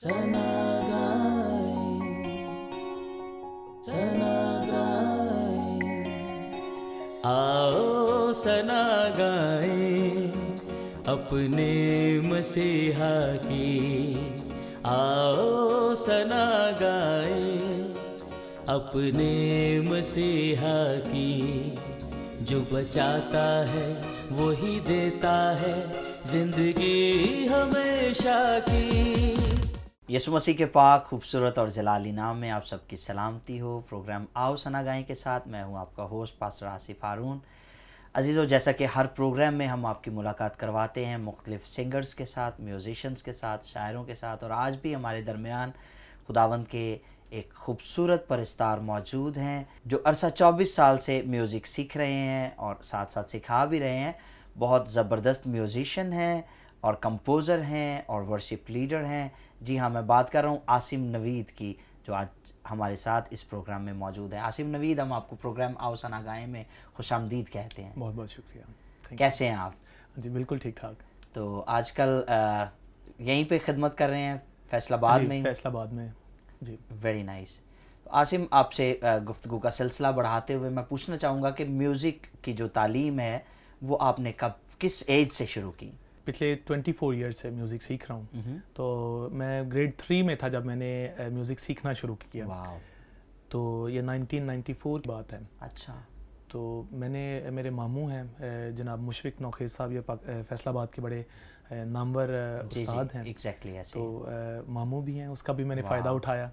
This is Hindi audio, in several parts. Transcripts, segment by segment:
आओ सना गाए अपने मसीहा की आओ सना गाए अपने मसीहा की जो बचाता है वही देता है जिंदगी हमेशा की యేసు مسیఖే పఖ్ ఖూబ్సూర్త్ ఔర్ జలాలీ నామ్ మే ఆప్ సబ్కి సలామతి హో ప్రోగ్రామ్ ఆవో సనగాయ్ కే సాత్ మే హూ ఆప్కా హోస్ట్ పాస్రాసి ఫారున్ అజీజు జైసా కే హర్ ప్రోగ్రామ్ మే హమ్ ఆప్కి ములాకాత్ కర్వాతే హే ముఖతలిఫ్ సింగర్స్ కే సాత్ మ్యూజిషియన్స్ కే సాత్ షాయరోం కే సాత్ ఔర్ ఆజ్ భీ హమారే దర్మియాన్ ఖుదావం్ కే ఏక్ ఖూబ్సూర్త్ పర్స్తార్ मौजूద్ హే జో అర్స 24 సాల్ సే మ్యూజిక్ سیک్ రహే హే ఔర్ సాత్ సాత్ سیکھا భీ రహే హే బహుత్ జబర్దస్త్ మ్యూజిషియన్ హే ఔర్ కంపోజర్ హే ఔర్ వర్షిప్ లీడర్ హే जी हाँ मैं बात कर रहा हूँ आसिम नवीद की जो आज हमारे साथ इस प्रोग्राम में मौजूद है आसिम नवीद हम आपको प्रोग्राम आवसाना गाय में खुश आमदीद कहते हैं बहुत बहुत शुक्रिया कैसे हैं आप जी बिल्कुल ठीक ठाक तो आजकल यहीं पे खिदमत कर रहे हैं फैसलाबाद में फैसलाबाद में जी वेरी नाइस तो आसिम आपसे गुफ्तु का सिलसिला बढ़ाते हुए मैं पूछना चाहूँगा कि म्यूज़िक की जो तालीम है वो आपने कब किस एज से शुरू की पिछले 24 ईयर से म्यूज़िक सीख रहा हूँ mm-hmm. तो मैं ग्रेड थ्री में था जब मैंने म्यूज़िक सीखना शुरू किया तो ये 1994 की बात है अच्छा तो मैंने मेरे मामू हैं जनाब मुशरक नौखेज साहब ये फैसलाबाद के बड़े नामवर उस्ताद हैं exactly तो आ, मामू भी हैं उसका भी मैंने फ़ायदा उठाया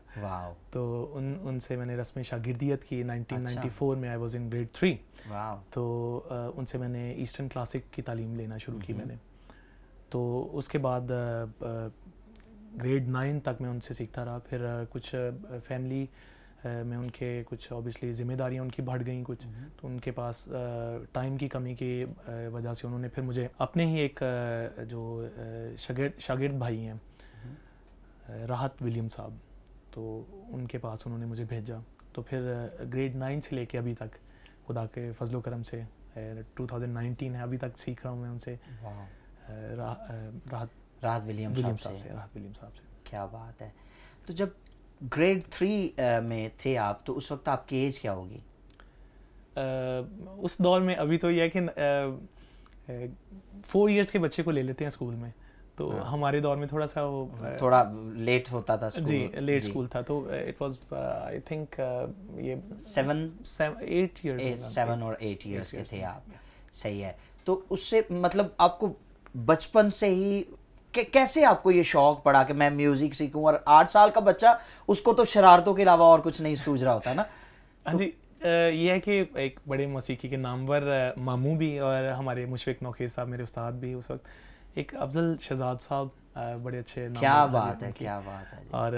तो उन उनसे मैंने रस्म शागिर्दियत की 1994 अच्छा। में I was in grade three तो आ, उनसे मैंने ईस्टर्न क्लासिक की तालीम लेना शुरू की mm-hmm. मैंने तो उसके बाद ग्रेड नाइन तक मैं उनसे सीखता रहा फिर कुछ फैमिली में उनके कुछ ऑब्वियसली जिम्मेदारियाँ उनकी बढ़ गई कुछ हम्म, हम्म। तो उनके पास टाइम की कमी की वजह से उन्होंने फिर मुझे अपने ही एक जो शागिर्द शागिर्द भाई हैं हम्म। राहत विलियम साहब तो उनके पास उन्होंने मुझे भेजा तो फिर ग्रेड नाइन से लेके अभी तक खुदा के फजलो करम से नाइनटीन है अभी तक सीख रहा हूँ मैं उनसे राहत राहत विलियम विलियम साहब से राहत विलियम साहब से क्या बात है तो जब ग्रेड थ्री में थे आप तो उस वक्त आपकी एज क्या होगी उस दौर में अभी तो यह है कि फोर इयर्स के बच्चे को ले लेते हैं स्कूल में तो हाँ। हमारे दौर में थोड़ा सा वो थोड़ा लेट होता था स्कूल जी लेट जी. स्कूल था तो इट वाज आई थिंक ये सेवन एट इयर्स सेवन और एट इयर्स के थे आप सही है तो उससे मतलब आपको बचपन से ही कैसे आपको ये शौक पड़ा कि मैं म्यूजिक सीखूं और आठ साल का बच्चा उसको तो शरारतों के अलावा और कुछ नहीं सूझ रहा होता है ना हाँ तो, जी ये है कि एक बड़े मौसीकी के नामवर मामू भी और हमारे मुशफिक नौखी साहब मेरे उस्ताद भी उस वक्त एक अफजल शहजाद साहब बड़े अच्छे हाँ क्या बात है क्या बात है और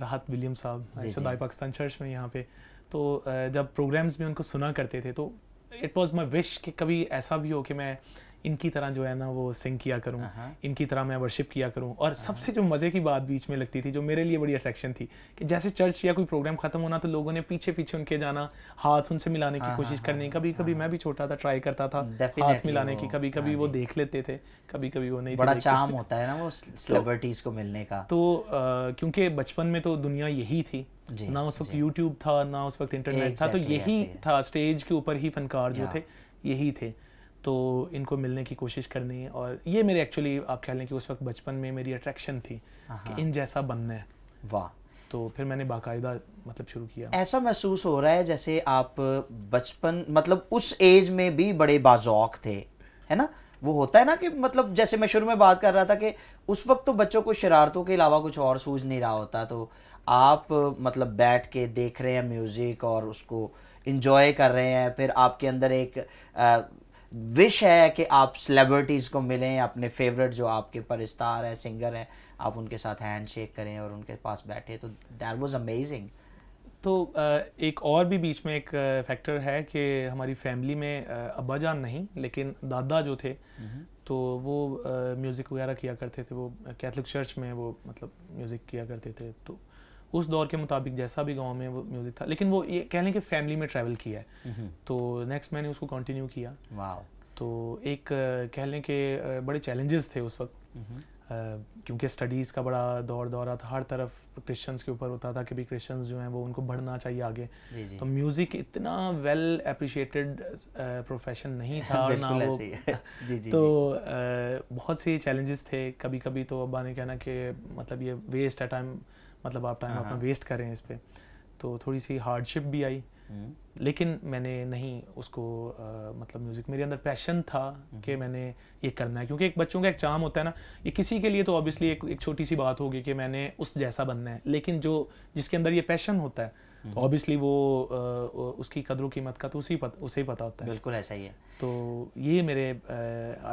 राहत विलियम साहब सदाई पाकिस्तान चर्च में यहाँ पे तो जब प्रोग्राम्स में उनको सुना करते थे तो इट वॉज़ माई विश कि कभी ऐसा भी हो कि मैं इनकी तरह जो है ना वो सिंग किया करूँ हाँ, हाँ। इनकी तरह मैं वर्शिप किया करूँ और हाँ, सबसे जो मज़े की बात बीच में लगती थी जो मेरे लिए बड़ी अट्रैक्शन थी कि जैसे चर्च या कोई प्रोग्राम खत्म होना तो लोगों ने पीछे पीछे उनके जाना हाथ उनसे मिलाने की कोशिश करनी कभी कभी मैं भी छोटा था ट्राई करता था हाथ मिलाने की कभी कभी वो देख लेते थे कभी कभी वो नहीं बड़ा चाम होता है ना वो सेलिब्रिटीज तो को मिलने का तो क्योंकि बचपन में तो दुनिया यही थी ना उस वक्त यूट्यूब था ना उस वक्त इंटरनेट था तो यही था स्टेज के ऊपर ही फनकार जो थे यही थे तो इनको मिलने की कोशिश करनी और ये मेरे एक्चुअली आप कह लें कि उस वक्त बचपन में मेरी अट्रैक्शन थी कि हाँ। इन जैसा बनना है वाह तो फिर मैंने बाकायदा मतलब शुरू किया ऐसा महसूस हो रहा है जैसे आप बचपन मतलब उस एज में भी बड़े बाजौक थे है ना वो होता है ना कि मतलब जैसे मैं शुरू में बात कर रहा था कि उस वक्त तो बच्चों को शरारतों के अलावा कुछ और सूझ नहीं रहा होता तो आप मतलब बैठ के देख रहे हैं म्यूज़िक और उसको इंजॉय कर रहे हैं फिर आपके अंदर एक आ, विश है कि आप सेलिब्रिटीज़ को मिलें अपने फेवरेट जो आपके परिस्तार हैं सिंगर हैं आप उनके साथ हैंड शेक करें और उनके पास बैठे तो दैट वॉज अमेजिंग तो एक और भी बीच में एक फैक्टर है कि हमारी फैमिली में अब्बा जान नहीं लेकिन दादा जो थे हम्म। तो वो म्यूज़िक वगैरह किया करते थे वो कैथलिक चर्च में वो मतलब म्यूज़िक किया करते थे तो उस दौर के मुताबिक जैसा भी गाँव में वो म्यूज़िक था लेकिन वो ये कह लें कि फैमिली में ट्रैवल किया है हम्म। तो नेक्स्ट मैंने उसको कंटिन्यू किया तो एक कह लें कि बड़े चैलेंजेस थे उस वक्त हम्म। क्योंकि स्टडीज़ का बड़ा दौर दौरा था हर तरफ क्रिश्चियंस के ऊपर होता था कि भी क्रिश्चियंस जो हैं वो उनको बढ़ना चाहिए आगे तो म्यूज़िक इतना वेल अप्रिशिएटेड प्रोफेशन नहीं था और ना वो जी, जी, तो बहुत से चैलेंजेस थे कभी कभी तो अब्बा ने कहना कि मतलब ये वेस्ट है टाइम मतलब आप टाइम अपना वेस्ट कर रहे हैं इस पर तो थोड़ी सी हार्डशिप भी आई हम्म। लेकिन मैंने नहीं उसको आ, मतलब म्यूज़िक मेरे अंदर पैशन था हम्म। कि मैंने ये करना है क्योंकि एक बच्चों का एक चाम होता है ना ये किसी के लिए तो ऑब्वियसली एक एक छोटी सी बात होगी कि मैंने उस जैसा बनना है लेकिन जो जिसके अंदर ये पैशन होता है तो ऑब्वियसली हम्म। वो आ, उसकी कदर कीमत का तो उसी पत, उसे ही पता होता है बिल्कुल ऐसा ही है तो ये मेरे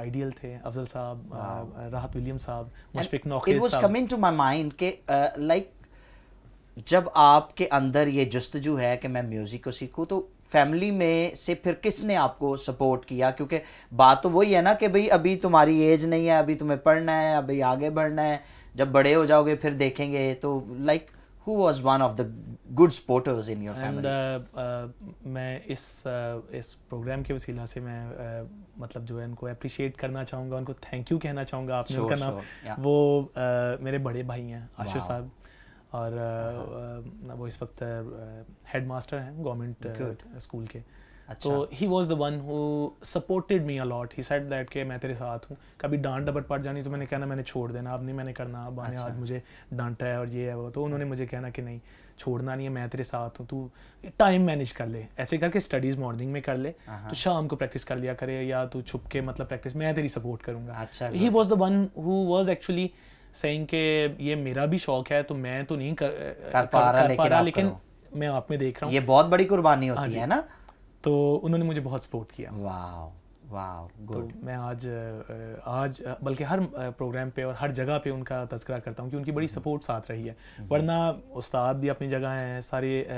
आइडियल थे अफजल साहब राहत विलियम साहब मुशफिक नौकरी लाइक जब आपके अंदर ये जस्तजू है कि मैं म्यूज़िक को सीखूँ तो फैमिली में से फिर किसने आपको सपोर्ट किया क्योंकि बात तो वही है ना कि भाई अभी तुम्हारी एज नहीं है अभी तुम्हें पढ़ना है अभी आगे बढ़ना है जब बड़े हो जाओगे फिर देखेंगे तो like who was one of the good supporters in your family मैं इस uh, इस प्रोग्राम के वसीला से मैं uh, मतलब जो है उनको अप्रिशिएट करना चाहूँगा उनको थैंक यू कहना चाहूँगा आपने sure, उनका नाम yeah. वो uh, मेरे बड़े भाई हैं आशिफ wow. साहब और वो इस वक्त हेड मास्टर हैं गवर्नमेंट स्कूल के अच्छा। तो he was the one who supported me a lot he said that के मैं तेरे साथ हूँ कभी डांट डबट पड़ जानी तो मैंने कहना मैंने छोड़ देना अब नहीं मैंने करना अब आने अच्छा। आज मुझे डांटा है और ये है वो तो उन्होंने मुझे कहना कि नहीं छोड़ना नहीं है मैं तेरे साथ हूँ तू टाइम मैनेज कर ले ऐसे करके स्टडीज मॉर्निंग में कर ले तो शाम को प्रैक्टिस कर लिया करे या तू छुप के मतलब प्रैक्टिस मैं तेरी सपोर्ट करूंगा he was the one who was actually saying के ये मेरा भी शौक है तो मैं तो नहीं कर, कर पा रहा लेकिन, आप लेकिन मैं आप में देख रहा हूँ ये बहुत बड़ी कुर्बानी हाँ होती है ना तो उन्होंने मुझे बहुत सपोर्ट किया वाह वाह तो मैं आज आज बल्कि हर प्रोग्राम पे और हर जगह पे उनका तस्करा करता हूँ कि उनकी बड़ी सपोर्ट साथ रही है हम्म। वरना उस्ताद भी अपनी जगह हैं सारे आ,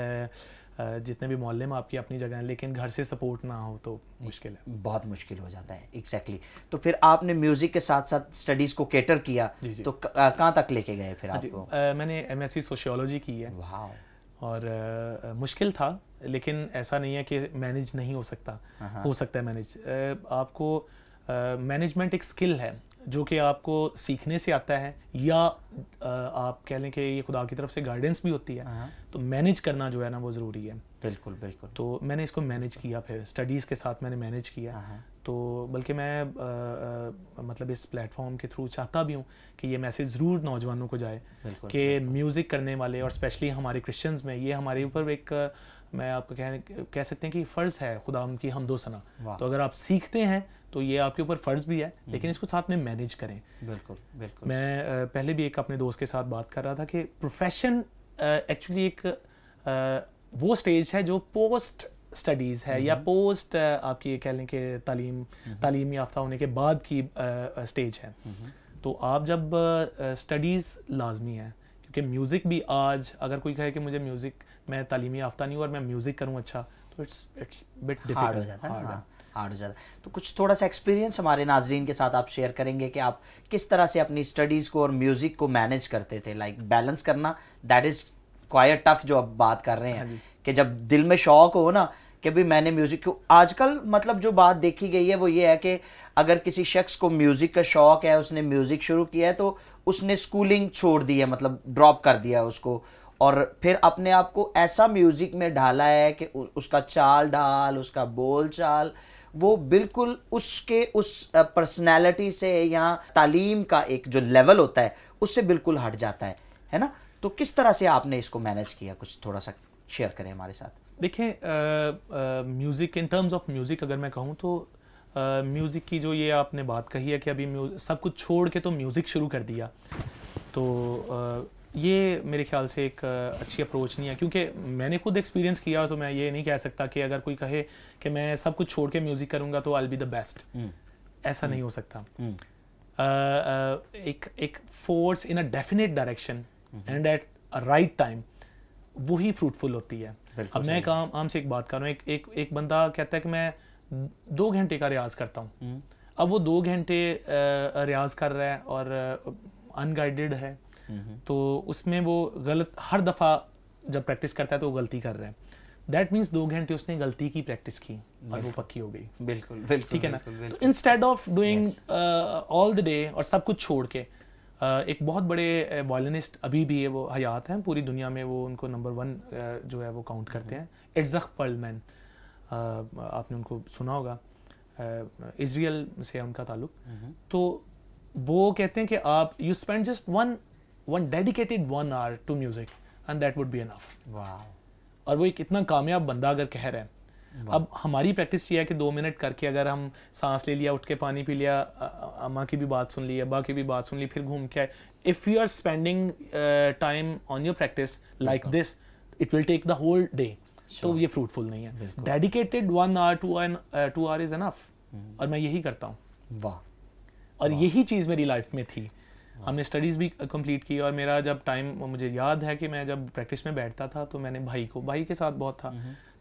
जितने भी मोहल्ले में आपकी अपनी जगह है लेकिन घर से सपोर्ट ना हो तो मुश्किल है बहुत मुश्किल हो जाता है एग्जैक्टली exactly. तो फिर आपने म्यूज़िक के साथ साथ स्टडीज़ को केटर किया जी जी। तो कहाँ तक लेके गए फिर आपको आ, मैंने एम एस सी सोशियोलॉजी की है और आ, मुश्किल था लेकिन ऐसा नहीं है कि मैनेज नहीं हो सकता हाँ, हाँ। हो सकता है मैनेज आपको मैनेजमेंट एक स्किल है जो कि आपको सीखने से आता है या आप कह लें कि ये खुदा की तरफ से गाइडेंस भी होती है हाँ। तो मैनेज करना जो है ना वो ज़रूरी है बिल्कुल बिल्कुल तो मैंने इसको मैनेज किया फिर स्टडीज़ के साथ मैंने मैनेज किया हाँ, हाँ। तो बल्कि मैं आ, आ, मतलब इस प्लेटफॉर्म के थ्रू चाहता भी हूँ कि ये मैसेज ज़रूर नौजवानों को जाए कि म्यूज़िक करने वाले और स्पेशली हमारे क्रिश्चियंस में ये हमारे ऊपर एक मैं आपको कह कह सकते हैं कि फ़र्ज़ है खुदा उनकी हमदोसना तो अगर आप सीखते हैं तो ये आपके ऊपर फ़र्ज़ भी है हम्म। लेकिन इसको साथ में मैनेज करें बिल्कुल बिल्कुल मैं पहले भी एक अपने दोस्त के साथ बात कर रहा था कि प्रोफेशन एक्चुअली एक वो स्टेज है जो पोस्ट स्टडीज़ है या पोस्ट हम्म। आपकी कह लें कि तालीम हम्म। तालीम याफ्ता होने के बाद की स्टेज है तो आप जब स्टडीज़ लाजमी है क्योंकि म्यूज़िक भी आज अगर कोई कहे कि मुझे म्यूज़िक मैं तालीमी याफ्ता नहीं हूँ और मैं म्यूज़िक करूँ अच्छा तो इट्स इट्स बिट डिफिकल्ट हो जाता है हार्ड हो तो कुछ थोड़ा सा एक्सपीरियंस हमारे नाजरीन के साथ आप शेयर करेंगे कि आप किस तरह से अपनी स्टडीज़ को और म्यूज़िक को मैनेज करते थे लाइक like, बैलेंस करना दैट इज़ क्वाइट टफ जो आप बात कर रहे हैं हाँ कि जब दिल में शौक हो ना कि भाई मैंने म्यूज़िक को आजकल मतलब जो बात देखी गई है वो ये है कि अगर किसी शख्स को म्यूज़िक का शौक़ है उसने म्यूज़िक शुरू किया है तो उसने स्कूलिंग छोड़ दी है मतलब ड्रॉप कर दिया है उसको और फिर अपने आप को ऐसा म्यूज़िक में ढाला है कि उसका चाल ढाल उसका बोल चाल वो बिल्कुल उसके उस पर्सनैलिटी से या तालीम का एक जो लेवल होता है उससे बिल्कुल हट जाता है है ना तो किस तरह से आपने इसको मैनेज किया कुछ थोड़ा सा शेयर करें हमारे साथ देखिए music in terms of music अगर मैं कहूँ तो म्यूज़िक की जो ये आपने बात कही है कि अभी सब कुछ छोड़ के तो म्यूज़िक शुरू कर दिया तो ये मेरे ख्याल से एक अच्छी अप्रोच नहीं है क्योंकि मैंने खुद एक्सपीरियंस किया तो मैं ये नहीं कह सकता कि अगर कोई कहे कि मैं सब कुछ छोड़ के म्यूज़िक करूँगा तो आई बी द बेस्ट ऐसा हम्म। नहीं हो सकता हम्म। एक एक force in a definite direction and at right time वही फ्रूटफुल होती है अब मैं काम आम से एक बात कर रहा हूँ एक, एक एक बंदा कहता है कि मैं दो घंटे का रियाज करता हूँ हम्म। अब वो दो घंटे रियाज कर रहा है और अनगाइडेड है तो उसमें वो गलत हर दफ़ा जब प्रैक्टिस करता है तो वो गलती कर रहा है दैट मीन्स दो घंटे उसने गलती की प्रैक्टिस की और वो पक्की हो गई बिल्कुल बिल्कुल ठीक है ना तो instead of doing all the day और सब कुछ छोड़ के uh, एक बहुत बड़े वायलिनिस्ट uh, अभी भी है वो हयात हैं पूरी दुनिया में वो उनको नंबर वन uh, जो है वो काउंट करते हम्म। हैं एडजख पर्लमैन आपने उनको सुना होगा इसराइल से उनका ताल्लुक तो वो कहते हैं कि आप you spend just one one dedicated one hour to music and that would be enough और वो एक इतना कामयाब बंदा अगर कह रहे हैं wow. अब हमारी प्रैक्टिस ये है कि दो मिनट करके अगर हम सांस ले लिया उठ के पानी पी लिया अम्मा की भी बात सुन ली अबा की भी बात सुन ली फिर घूम के आए if you are spending time on your practice like this it will take the whole day तो ये फ्रूटफुल नहीं है dedicated one hour to and two hour is enough और मैं यही करता हूँ वाह और यही चीज़ मेरी लाइफ में थी हमने स्टडीज़ भी कंप्लीट की और मेरा जब टाइम मुझे याद है कि मैं जब प्रैक्टिस में बैठता था तो मैंने भाई को भाई के साथ बहुत था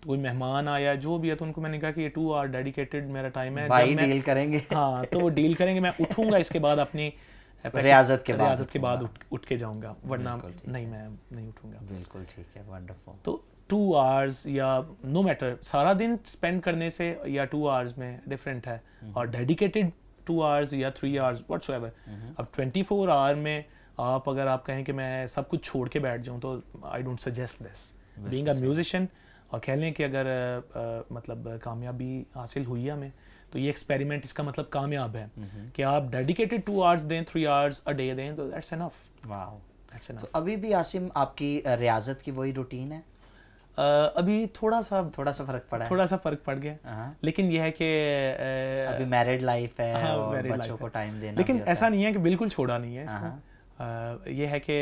तो कोई मेहमान आया जो भी है तो उनको मैंने कहा कि ये टू आर डेडिकेटेड मेरा टाइम है भाई डील करेंगे हाँ तो वो डील करेंगे मैं उठूंगा इसके बाद अपनी रियाजत के रियाजत के बाद उठ उठ के जाऊंगा वरना नहीं मैं नहीं उठूंगा बिल्कुल ठीक है वंडरफुल तो टू आवर्स या नो मैटर सारा दिन स्पेंड करने से या टू आवर्स में डिफरेंट है और डेडिकेटेड टू आवर्स या थ्री आवर्स वट्स एवर अब ट्वेंटी फोर आवर में आप अगर आप कहें कि मैं सब कुछ छोड़ के बैठ जाऊँ तो I don't suggest this being a musician और कह लें कि अगर आ, आ, मतलब कामयाबी हासिल हुई है हमें तो ये एक्सपेरिमेंट इसका मतलब कामयाब है mm-hmm. कि आप डेडिकेटेड टू आवर्स दें थ्री आवर्स अ डे दें तो that's enough wow that's enough अभी भी आसिम आपकी रियाजत की वही रूटीन है अभी थोड़ा सा थोड़ा सा फर्क पड़ा थोड़ा सा फर्क पड़ गया हाँ। लेकिन यह है कि अभी मैरिड लाइफ है हाँ, और बच्चों को टाइम देना लेकिन ऐसा नहीं है कि बिल्कुल छोड़ा नहीं है इसको हाँ। ये है कि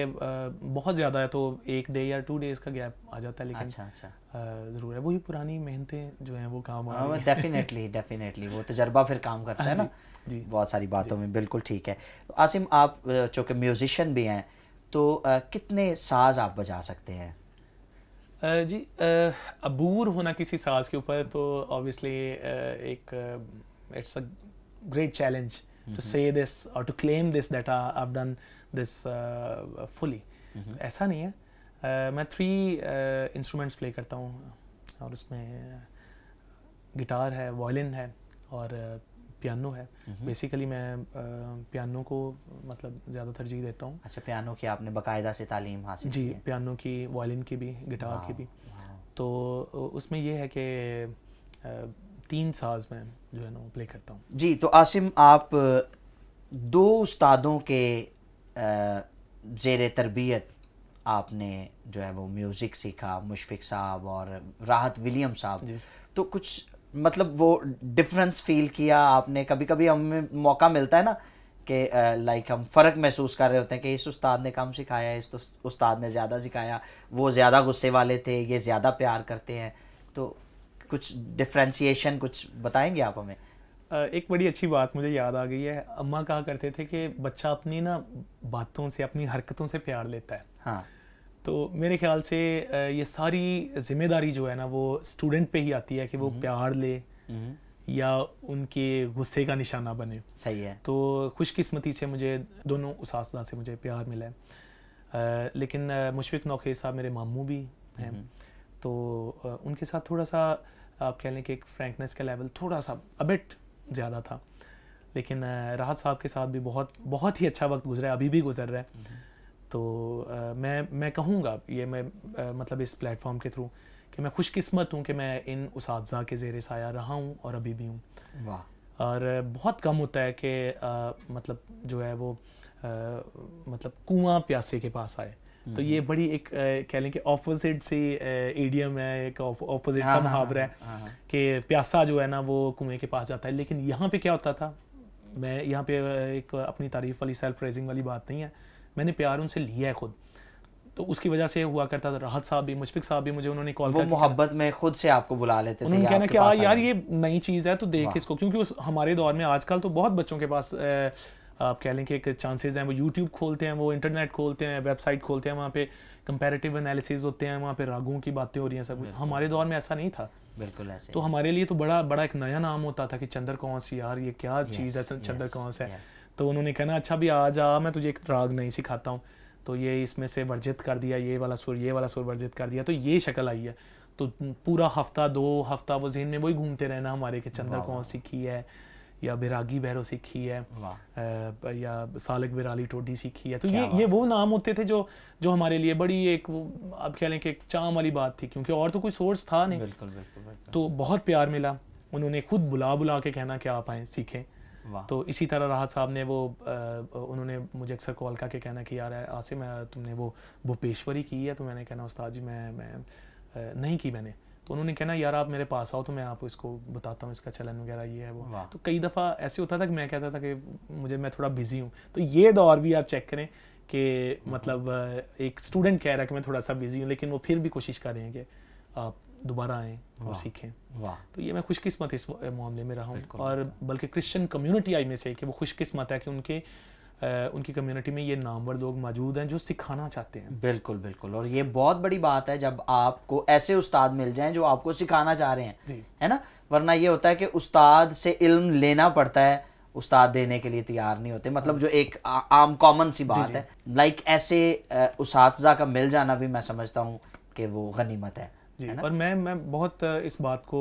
बहुत ज़्यादा है तो एक डे या टू डेज का गैप आ जाता है लेकिन अच्छा अच्छा ज़रूर है वही पुरानी मेहनतें जो हैं वो काम आ रही डेफिनेटली डेफिनेटली वो तजर्बा फिर काम करता है ना जी बहुत सारी बातों में बिल्कुल ठीक है आसिम आप चूँकि म्यूजिशियन भी हैं तो कितने साज आप बजा सकते हैं जी अबूर होना किसी सास के ऊपर तो ऑब्वियसली एक it's a great challenge to say this और to claim this that I done this fully ऐसा नहीं है मैं थ्री इंस्ट्रूमेंट्स प्ले करता हूँ और उसमें गिटार है वायलिन है और पियानो है बेसिकली mm-hmm. मैं पियानो को मतलब ज़्यादा तरजीह देता हूँ अच्छा पियानो की आपने बाकायदा से तालीम हासिल जी पियानो की वायलिन की भी गिटार की भी तो उसमें यह है कि तीन साज में जो है ना प्ले करता हूँ जी तो आसिम आप दो उस्तादों के जेर तरबियत आपने जो है वो म्यूज़िक सीखा मुशफिक साहब और राहत विलियम साहब तो कुछ मतलब वो डिफरेंस फील किया आपने कभी कभी हमें मौका मिलता है ना कि लाइक हम फ़र्क महसूस कर रहे होते हैं कि इस उस्ताद ने कम सिखाया इस तो उस्ताद ने ज़्यादा सिखाया वो ज़्यादा गुस्से वाले थे ये ज़्यादा प्यार करते हैं तो कुछ डिफ्रेंसीशन कुछ बताएंगे आप हमें एक बड़ी अच्छी बात मुझे याद आ गई है अम्मा कहा करते थे कि बच्चा अपनी ना बातों से अपनी हरकतों से प्यार लेता है हाँ तो मेरे ख्याल से ये सारी जिम्मेदारी जो है ना वो स्टूडेंट पे ही आती है कि वो हम्म। प्यार ले हम्म। या उनके गुस्से का निशाना बने सही है तो खुशकिस्मती से मुझे दोनों उस से मुझे प्यार मिला है लेकिन मुशफिक नौखे साहब मेरे मामू भी हैं हम्म। तो उनके साथ थोड़ा सा आप कह लें कि एक फ्रैंकनेस का लेवल थोड़ा सा अबिट ज़्यादा था लेकिन राहत साहब के साथ भी बहुत बहुत ही अच्छा वक्त गुजरा है अभी भी गुजर रहा है तो आ, मैं मैं कहूँगा ये मैं आ, मतलब इस प्लेटफॉर्म के थ्रू कि मैं खुशकिस्मत हूँ कि मैं इन उस के जेर साया रहा हूँ और अभी भी हूँ और बहुत कम होता है कि मतलब जो है वो आ, मतलब कुआं प्यासे के पास आए तो हम्म। ये बड़ी एक कह लें कि ऑपोजिट सी एडियम है एक ऑपोजिट सा हाँ, हाँ, मुहावरा है हाँ, कि प्यासा जो है ना वो कुएं के पास जाता है लेकिन यहाँ पे क्या होता था मैं यहाँ पे एक अपनी तारीफ वाली सेल्फ रेजिंग वाली बात नहीं है मैंने प्यार उनसे लिया है खुद तो उसकी वजह से हुआ करता था राहत साहब भी मुशफिक साहब भी मुझे उन्होंने कॉल वो मोहब्बत में खुद से आपको बुला लेते उन्होंने कहना कि हाँ यार, यार ये नई चीज़ है तो देख इसको क्योंकि उस हमारे दौर में आजकल तो बहुत बच्चों के पास आप कह लें कि एक हैं वो यूट्यूब खोलते हैं वो इंटरनेट खोलते हैं वेबसाइट खोलते हैं वहाँ पे कंपेरेटिव एनालिसिस होते हैं वहाँ पे रागों की बातें हो रही हैं सब हमारे दौर में ऐसा नहीं था बिल्कुल ऐसे तो हमारे लिए तो बड़ा बड़ा एक नया नाम होता था कि चंद्र कौन सी यार ये क्या चीज़ है चंद्र कौन है तो उन्होंने कहना अच्छा भी आज आ मैं तुझे एक राग नहीं सिखाता हूँ तो ये इसमें से वर्जित कर दिया ये वाला सुर ये वाला सुर वर्जित कर दिया तो ये शक्ल आई है तो पूरा हफ्ता दो हफ्ता वो जहन में वही घूमते रहना हमारे के चंदा कौन सीखी है या बिरागी भैरव सीखी है या सालक बिराली टोडी सीखी है तो ये ये वो नाम होते थे जो जो हमारे लिए बड़ी एक वो आप कह लें कि एक चाम वाली बात थी क्योंकि और तो कोई सोर्स था नहीं बिल्कुल बिल्कुल, तो बहुत प्यार मिला उन्होंने खुद बुला बुला के कहना कि आप आए सीखें तो इसी तरह राहत साहब ने वो आ, उन्होंने मुझे अक्सर कॉल करके कहना कि यार आसिम तुमने वो भूपेश्वरी की है तो मैंने कहना उस्ताद जी मैं मैं नहीं की मैंने तो उन्होंने कहना यार आप मेरे पास आओ तो मैं आपको इसको बताता हूँ इसका चलन वगैरह ये है वो तो कई दफ़ा ऐसे होता था कि मैं कहता था कि मुझे मैं थोड़ा बिजी हूँ तो ये दौर भी आप चेक करें कि हम्म। मतलब एक स्टूडेंट कह रहा है कि मैं थोड़ा सा बिजी हूँ लेकिन वो फिर भी कोशिश कर रहे हैं कि आप दोबारा आएँ और सीखें तो ये मैं खुशकिस्मत इस मामले में रहा हूँ और बल्कि क्रिश्चियन कम्युनिटी आई में से कि वो खुशकिस्मत है कि उनके उनकी कम्युनिटी में ये नामवर लोग मौजूद हैं जो सिखाना चाहते हैं बिल्कुल बिल्कुल और ये बहुत बड़ी बात है जब आपको ऐसे उस्ताद मिल जाएं जो आपको सिखाना चाह रहे हैं है ना वरना ये होता है कि उस्ताद से इल्म लेना पड़ता है उस्ताद देने के लिए तैयार नहीं होते मतलब जो एक आ, आम कॉमन सी बात जी, जी. है लाइक ऐसे उस का मिल जाना भी मैं समझता हूँ कि वो गनीमत है जी और मैं मैं बहुत इस बात को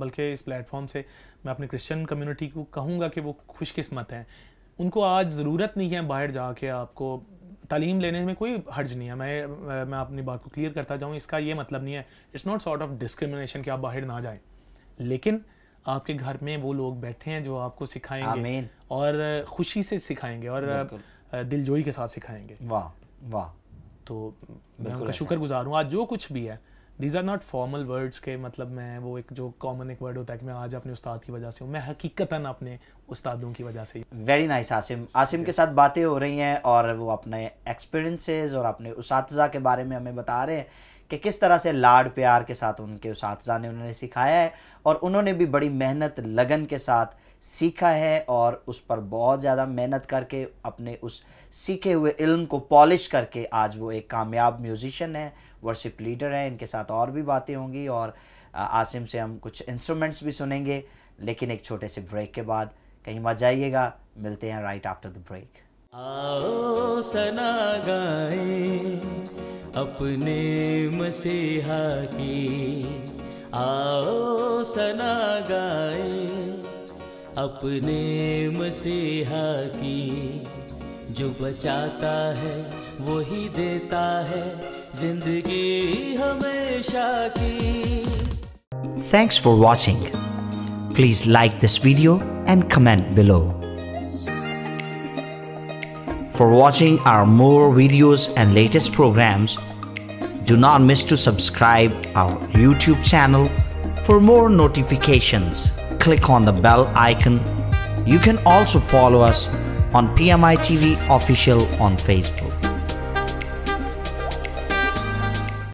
बल्कि इस प्लेटफॉर्म से मैं अपने क्रिश्चियन कम्युनिटी को कहूँगा कि वो खुशकिस्मत हैं उनको आज ज़रूरत नहीं है बाहर जाके आपको तालीम लेने में कोई हर्ज नहीं है मैं मैं अपनी बात को क्लियर करता जाऊँ इसका ये मतलब नहीं है it's not sort of discrimination कि आप बाहर ना जाएं लेकिन आपके घर में वो लोग बैठे हैं जो आपको सिखाएंगे और खुशी से सिखाएंगे और दिलजोई के साथ सिखाएंगे वाह वाह तो मैं उनका शुक्र गुजार हूँ आज जो कुछ भी है these are not formal words के मतलब मैं वो एक जो कॉमन एक वर्ड होता है कि मैं आज अपने उस्ताद की वजह से हूँ मैं हकीकता अपने उस्तादों की वजह से very nice nice, Asim Asim okay. के साथ बातें हो रही हैं और वो अपने एक्सपीरियंसेस और अपने उस के बारे में हमें बता रहे हैं कि किस तरह से लाड प्यार के साथ उनके उस ने उन्हें सिखाया है और उन्होंने भी बड़ी मेहनत लगन के साथ सीखा है और उस पर बहुत ज़्यादा मेहनत करके अपने उस सीखे हुए इल्म को पॉलिश करके आज वो एक कामयाब म्यूज़िशन है वर्शिप लीडर हैं इनके साथ और भी बातें होंगी और आसिम से हम कुछ इंस्ट्रूमेंट्स भी सुनेंगे लेकिन एक छोटे से ब्रेक के बाद कहीं मत जाइएगा मिलते हैं राइट आफ्टर द ब्रेक आओ सना गाए अपने मसीहा की आओ सना गाए अपने मसीहा की जो बचाता है वही देता है जिंदगी हमेशा की Thanks for watching. Please like this video and comment below. For watching our more videos and latest programs, do not miss to subscribe our YouTube channel for more notifications. Click on the bell icon. You can also follow us on PMI TV official on Facebook.